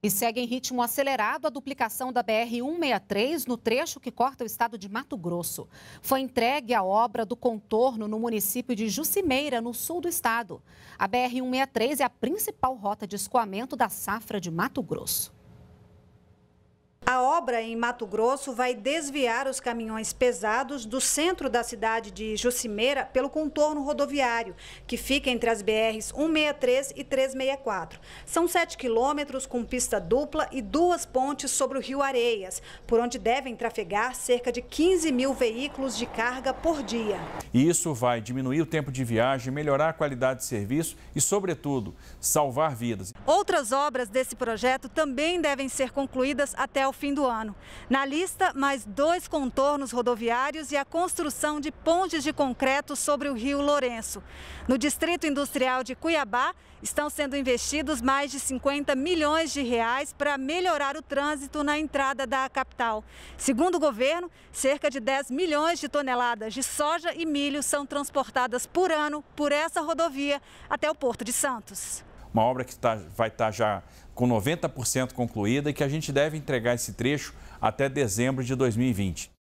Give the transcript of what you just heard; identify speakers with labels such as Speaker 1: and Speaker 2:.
Speaker 1: E segue em ritmo acelerado a duplicação da BR-163 no trecho que corta o estado de Mato Grosso. Foi entregue a obra do contorno no município de Jucimeira, no sul do estado. A BR-163 é a principal rota de escoamento da safra de Mato Grosso.
Speaker 2: A obra em Mato Grosso vai desviar os caminhões pesados do centro da cidade de Jucimeira pelo contorno rodoviário, que fica entre as BRs 163 e 364. São 7 quilômetros com pista dupla e duas pontes sobre o rio Areias, por onde devem trafegar cerca de 15 mil veículos de carga por dia.
Speaker 3: Isso vai diminuir o tempo de viagem, melhorar a qualidade de serviço e, sobretudo, salvar vidas.
Speaker 2: Outras obras desse projeto também devem ser concluídas até o fim do ano. Na lista, mais dois contornos rodoviários e a construção de pontes de concreto sobre o rio Lourenço. No Distrito Industrial de Cuiabá, estão sendo investidos mais de 50 milhões de reais para melhorar o trânsito na entrada da capital. Segundo o governo, cerca de 10 milhões de toneladas de soja e milho são transportadas por ano por essa rodovia até o Porto de Santos
Speaker 3: uma obra que tá, vai estar tá já com 90% concluída e que a gente deve entregar esse trecho até dezembro de 2020.